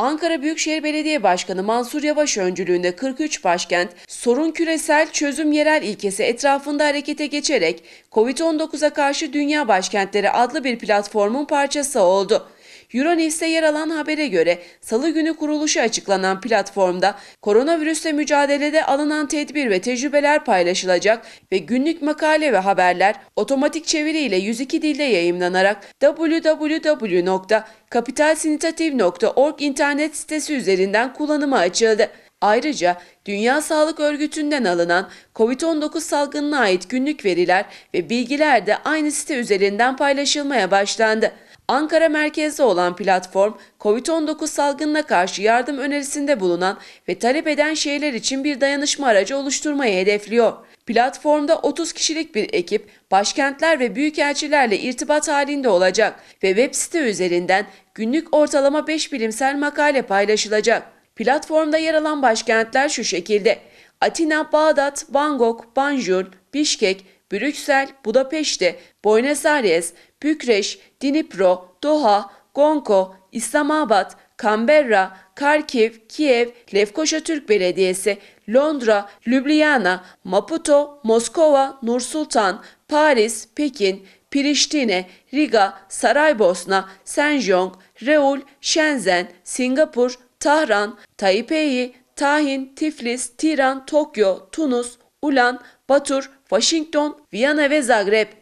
Ankara Büyükşehir Belediye Başkanı Mansur Yavaş öncülüğünde 43 başkent sorun küresel çözüm yerel ilkesi etrafında harekete geçerek COVID-19'a karşı Dünya Başkentleri adlı bir platformun parçası oldu. Euronews'te yer alan habere göre salı günü kuruluşu açıklanan platformda koronavirüsle mücadelede alınan tedbir ve tecrübeler paylaşılacak ve günlük makale ve haberler otomatik çeviriyle 102 dilde yayımlanarak www.kapitalsinitativ.org internet sitesi üzerinden kullanıma açıldı. Ayrıca Dünya Sağlık Örgütü'nden alınan COVID-19 salgınına ait günlük veriler ve bilgiler de aynı site üzerinden paylaşılmaya başlandı. Ankara merkezli olan platform, COVID-19 salgınına karşı yardım önerisinde bulunan ve talep eden şehirler için bir dayanışma aracı oluşturmayı hedefliyor. Platformda 30 kişilik bir ekip başkentler ve büyükelçilerle irtibat halinde olacak ve web site üzerinden günlük ortalama 5 bilimsel makale paylaşılacak. Platformda yer alan başkentler şu şekilde. Atina, Bağdat, Bangkok, Banjul, Bişkek, Brüksel, Budapeşte, Buenos Aires, Bükreş, Dnipro, Doha, Gonko, İslamabad, Canberra, Karkiv, Kiev, Lefkoşa Türk Belediyesi, Londra, Ljubljana, Maputo, Moskova, Nursultan, Paris, Pekin, Priştine, Riga, Saraybosna, Senjong, Reul, Şenzen, Singapur, Tahran, Taipei, Tahin, Tiflis, Tiran, Tokyo, Tunus, Ulan, Batur, Washington, Viyana ve Zagreb